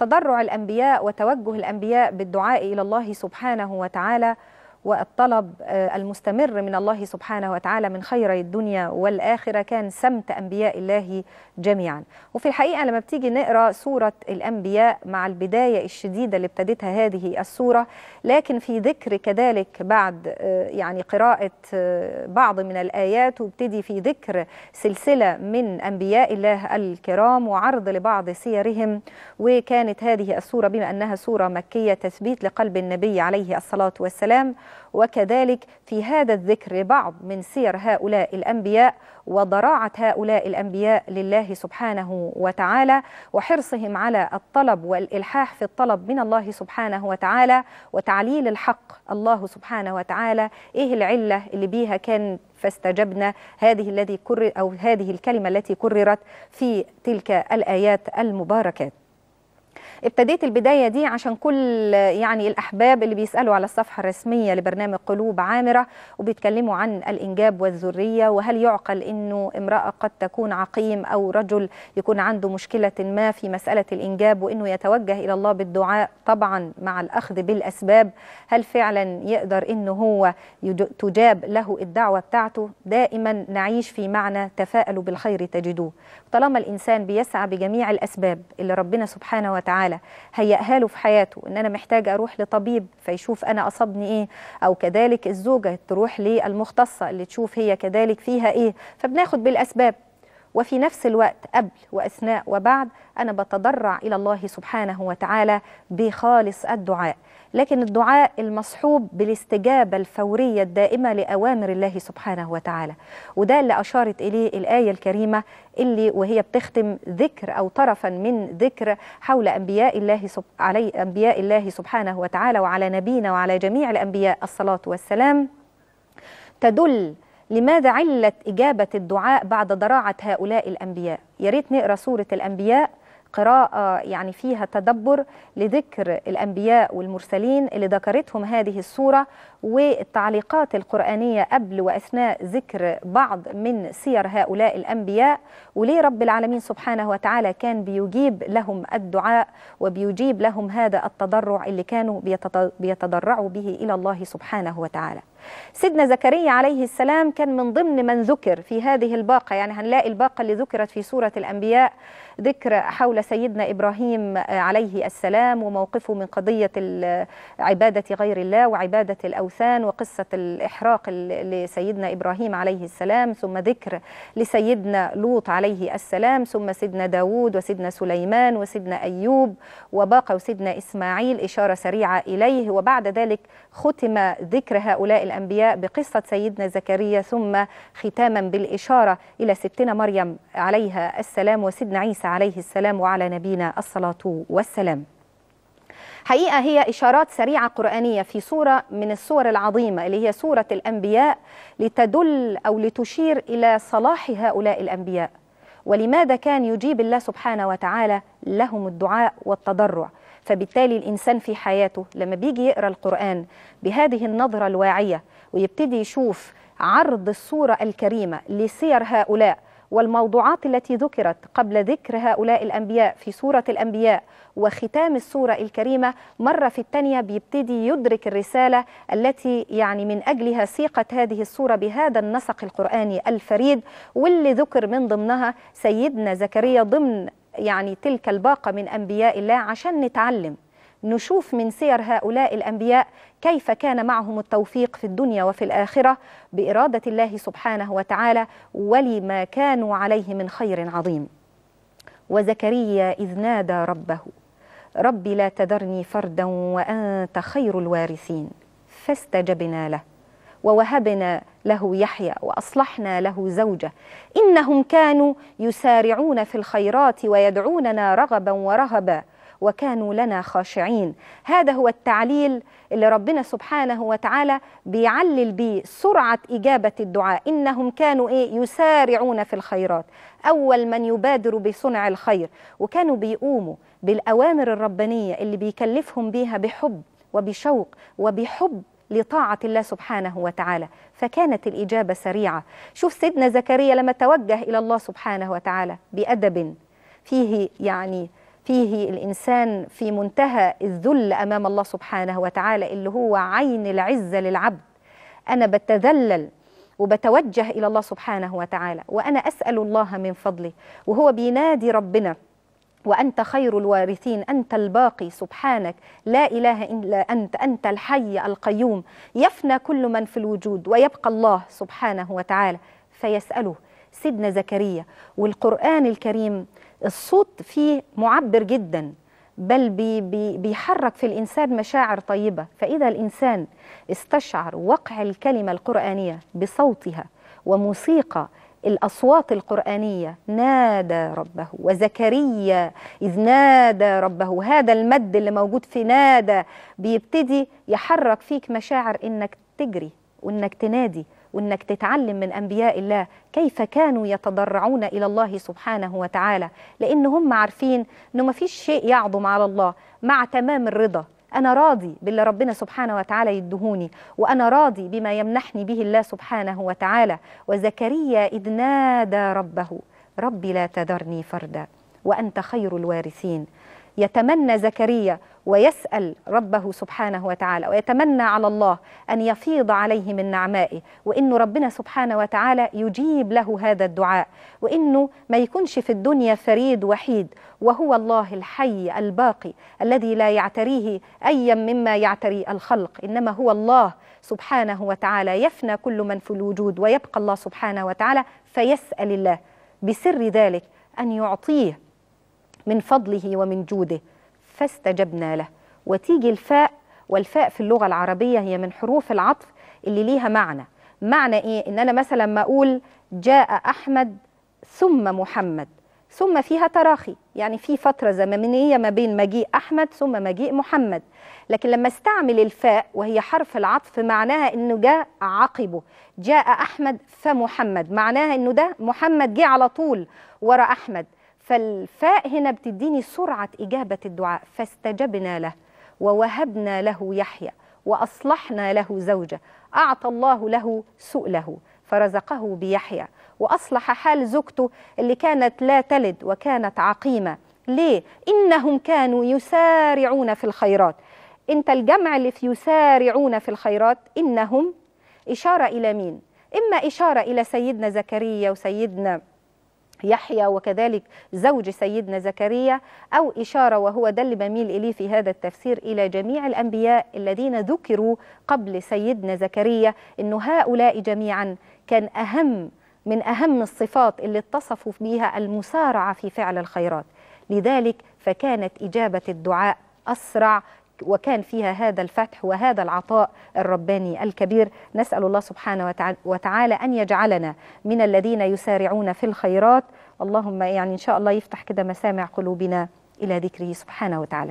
تضرع الأنبياء وتوجه الأنبياء بالدعاء إلى الله سبحانه وتعالى والطلب آه، المستمر من الله سبحانه وتعالى من خيري الدنيا والآخرة كان سمت أنبياء الله جميعا وفي الحقيقة لما بتيجي نقرأ سورة الأنبياء مع البداية الشديدة اللي ابتدتها هذه السورة لكن في ذكر كذلك بعد آه، يعني قراءة آه، بعض من الآيات وابتدي في ذكر سلسلة من أنبياء الله الكرام وعرض لبعض سيرهم وكانت هذه السورة بما أنها سورة مكية تثبيت لقلب النبي عليه الصلاة والسلام وكذلك في هذا الذكر بعض من سير هؤلاء الأنبياء وضراعة هؤلاء الأنبياء لله سبحانه وتعالى وحرصهم على الطلب والإلحاح في الطلب من الله سبحانه وتعالى وتعليل الحق الله سبحانه وتعالى إيه العلة اللي بيها كان فاستجبنا هذه الذي كرر أو هذه الكلمة التي كررت في تلك الآيات المباركات ابتديت البدايه دي عشان كل يعني الاحباب اللي بيسالوا على الصفحه الرسميه لبرنامج قلوب عامره وبيتكلموا عن الانجاب والذريه وهل يعقل انه امراه قد تكون عقيم او رجل يكون عنده مشكله ما في مساله الانجاب وانه يتوجه الى الله بالدعاء طبعا مع الاخذ بالاسباب هل فعلا يقدر انه هو تجاب له الدعوه بتاعته دائما نعيش في معنى تفاءلوا بالخير تجدوه طالما الانسان بيسعى بجميع الاسباب اللي ربنا سبحانه وتعالى حالة هيئها له في حياته ان انا محتاج اروح لطبيب فيشوف انا اصابني ايه او كذلك الزوجه تروح للمختصه اللي تشوف هي كذلك فيها ايه فبناخد بالاسباب وفي نفس الوقت قبل وأثناء وبعد أنا بتضرع إلى الله سبحانه وتعالى بخالص الدعاء لكن الدعاء المصحوب بالاستجابة الفورية الدائمة لأوامر الله سبحانه وتعالى وده اللي أشارت إليه الآية الكريمة اللي وهي بتختم ذكر أو طرفا من ذكر حول أنبياء الله سب... علي أنبياء الله سبحانه وتعالى وعلى نبينا وعلى جميع الأنبياء الصلاة والسلام تدل لماذا علة إجابة الدعاء بعد ضراعة هؤلاء الأنبياء يا ريت نقرأ سورة الأنبياء قراءة يعني فيها تدبر لذكر الأنبياء والمرسلين اللي ذكرتهم هذه السورة والتعليقات القرآنية قبل وأثناء ذكر بعض من سير هؤلاء الأنبياء وليه رب العالمين سبحانه وتعالى كان بيجيب لهم الدعاء وبيجيب لهم هذا التضرع اللي كانوا بيتضرعوا به إلى الله سبحانه وتعالى سيدنا زكريا عليه السلام كان من ضمن من ذكر في هذه الباقة يعني هنلاقي الباقة اللي ذكرت في سورة الأنبياء ذكر حول سيدنا إبراهيم عليه السلام وموقفه من قضية عبادة غير الله وعبادة الأوثان وقصة الإحراق لسيدنا إبراهيم عليه السلام ثم ذكر لسيدنا لوط عليه السلام ثم سيدنا داود وسيدنا سليمان وسيدنا أيوب وباقة وسيدنا إسماعيل إشارة سريعة إليه وبعد ذلك ختم ذكر هؤلاء الأنبياء بقصة سيدنا زكريا ثم ختاما بالإشارة إلى ستنا مريم عليها السلام وسيدنا عيسى عليه السلام وعلى نبينا الصلاة والسلام حقيقة هي إشارات سريعة قرآنية في صورة من الصور العظيمة اللي هي صورة الأنبياء لتدل أو لتشير إلى صلاح هؤلاء الأنبياء ولماذا كان يجيب الله سبحانه وتعالى لهم الدعاء والتضرع فبالتالي الإنسان في حياته لما بيجي يقرأ القرآن بهذه النظرة الواعية ويبتدي يشوف عرض الصورة الكريمة لسير هؤلاء والموضوعات التي ذكرت قبل ذكر هؤلاء الأنبياء في سورة الأنبياء وختام السورة الكريمة مرة في الثانية بيبتدي يدرك الرسالة التي يعني من أجلها سيقت هذه السورة بهذا النسق القرآني الفريد واللي ذكر من ضمنها سيدنا زكريا ضمن يعني تلك الباقة من أنبياء الله عشان نتعلم نشوف من سير هؤلاء الأنبياء كيف كان معهم التوفيق في الدنيا وفي الآخرة بإرادة الله سبحانه وتعالى ولما كانوا عليه من خير عظيم وزكريا إذ نادى ربه رب لا تذرني فردا وأنت خير الوارثين فاستجبنا له ووهبنا له يحيى واصلحنا له زوجه انهم كانوا يسارعون في الخيرات ويدعوننا رغبا ورهبا وكانوا لنا خاشعين هذا هو التعليل اللي ربنا سبحانه وتعالى بيعلل بيه سرعة إجابة الدعاء إنهم كانوا إيه يسارعون في الخيرات أول من يبادر بصنع الخير وكانوا بيقوموا بالأوامر الربانية اللي بيكلفهم بيها بحب وبشوق وبحب لطاعة الله سبحانه وتعالى فكانت الإجابة سريعة شوف سيدنا زكريا لما توجه إلى الله سبحانه وتعالى بأدب فيه يعني فيه الإنسان في منتهى الذل أمام الله سبحانه وتعالى اللي هو عين العزة للعبد أنا بتذلل وبتوجه إلى الله سبحانه وتعالى وأنا أسأل الله من فضله وهو بينادي ربنا وأنت خير الوارثين أنت الباقي سبحانك لا إله إلا أنت أنت الحي القيوم يفنى كل من في الوجود ويبقى الله سبحانه وتعالى فيسأله سيدنا زكريا والقرآن الكريم الصوت فيه معبر جدا بل بي بي بيحرك في الإنسان مشاعر طيبة فإذا الإنسان استشعر وقع الكلمة القرآنية بصوتها وموسيقى الأصوات القرآنية نادى ربه وزكريا إذ نادى ربه هذا المد اللي موجود في نادى بيبتدي يحرك فيك مشاعر إنك تجري وإنك تنادي وإنك تتعلم من أنبياء الله كيف كانوا يتضرعون إلى الله سبحانه وتعالى لأن هم عارفين إنه ما فيش شيء يعظم على الله مع تمام الرضا أنا راضي باللي ربنا سبحانه وتعالى يدهوني وأنا راضي بما يمنحني به الله سبحانه وتعالى وزكريا إذ نادى ربه ربي لا تذرني فردا وأنت خير الوارثين يتمنى زكريا ويسأل ربه سبحانه وتعالى ويتمنى على الله أن يفيض عليه من نعمائه وإنه ربنا سبحانه وتعالى يجيب له هذا الدعاء وإنه ما يكونش في الدنيا فريد وحيد وهو الله الحي الباقي الذي لا يعتريه أي مما يعتري الخلق إنما هو الله سبحانه وتعالى يفنى كل من في الوجود ويبقى الله سبحانه وتعالى فيسأل الله بسر ذلك أن يعطيه من فضله ومن جوده فاستجبنا له وتيجي الفاء والفاء في اللغة العربية هي من حروف العطف اللي ليها معنى معنى إيه؟ إن أنا مثلا ما أقول جاء أحمد ثم محمد ثم فيها تراخي يعني في فترة زمنية ما بين مجيء أحمد ثم مجيء محمد لكن لما استعمل الفاء وهي حرف العطف معناها أنه جاء عقبه جاء أحمد فمحمد معناها أنه ده محمد جه على طول ورا أحمد فالفاء هنا بتديني سرعة إجابة الدعاء فاستجبنا له ووهبنا له يحيى وأصلحنا له زوجة أعطى الله له سؤله فرزقه بيحيى وأصلح حال زوجته اللي كانت لا تلد وكانت عقيمة ليه؟ إنهم كانوا يسارعون في الخيرات أنت الجمع اللي في يسارعون في الخيرات إنهم إشارة إلى مين؟ إما إشارة إلى سيدنا زكريا وسيدنا يحيى وكذلك زوج سيدنا زكريا أو إشارة وهو ده اللي بميل إليه في هذا التفسير إلى جميع الأنبياء الذين ذكروا قبل سيدنا زكريا أن هؤلاء جميعا كان أهم من أهم الصفات اللي اتصفوا بها المسارعة في فعل الخيرات لذلك فكانت إجابة الدعاء أسرع وكان فيها هذا الفتح وهذا العطاء الرباني الكبير نسأل الله سبحانه وتعالى أن يجعلنا من الذين يسارعون في الخيرات اللهم يعني إن شاء الله يفتح كده مسامع قلوبنا إلى ذكره سبحانه وتعالى